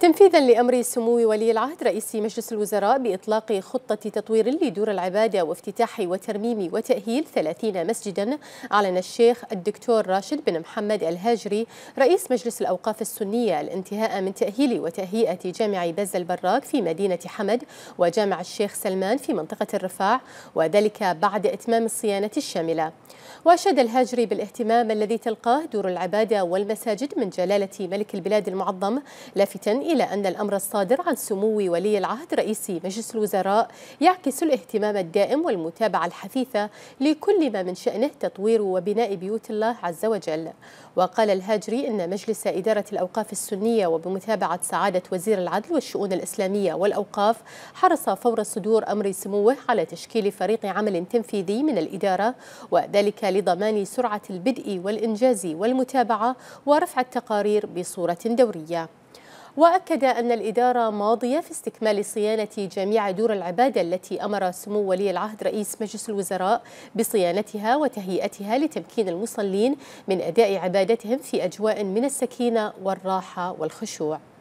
تنفيذا لامر سمو ولي العهد رئيس مجلس الوزراء باطلاق خطه تطوير لدور العباده وافتتاح وترميم وتاهيل 30 مسجدا اعلن الشيخ الدكتور راشد بن محمد الهاجري رئيس مجلس الاوقاف السنيه الانتهاء من تاهيل وتهيئه جامع بز البراك في مدينه حمد وجامع الشيخ سلمان في منطقه الرفاع وذلك بعد اتمام الصيانه الشامله. واشاد الهاجري بالاهتمام الذي تلقاه دور العباده والمساجد من جلاله ملك البلاد المعظم لافتا إلى أن الأمر الصادر عن سمو ولي العهد رئيس مجلس الوزراء يعكس الاهتمام الدائم والمتابعة الحثيثة لكل ما من شأنه تطوير وبناء بيوت الله عز وجل وقال الهاجري أن مجلس إدارة الأوقاف السنية وبمتابعة سعادة وزير العدل والشؤون الإسلامية والأوقاف حرص فور صدور أمر سموه على تشكيل فريق عمل تنفيذي من الإدارة وذلك لضمان سرعة البدء والإنجاز والمتابعة ورفع التقارير بصورة دورية وأكد أن الإدارة ماضية في استكمال صيانة جميع دور العبادة التي أمر سمو ولي العهد رئيس مجلس الوزراء بصيانتها وتهيئتها لتمكين المصلين من أداء عبادتهم في أجواء من السكينة والراحة والخشوع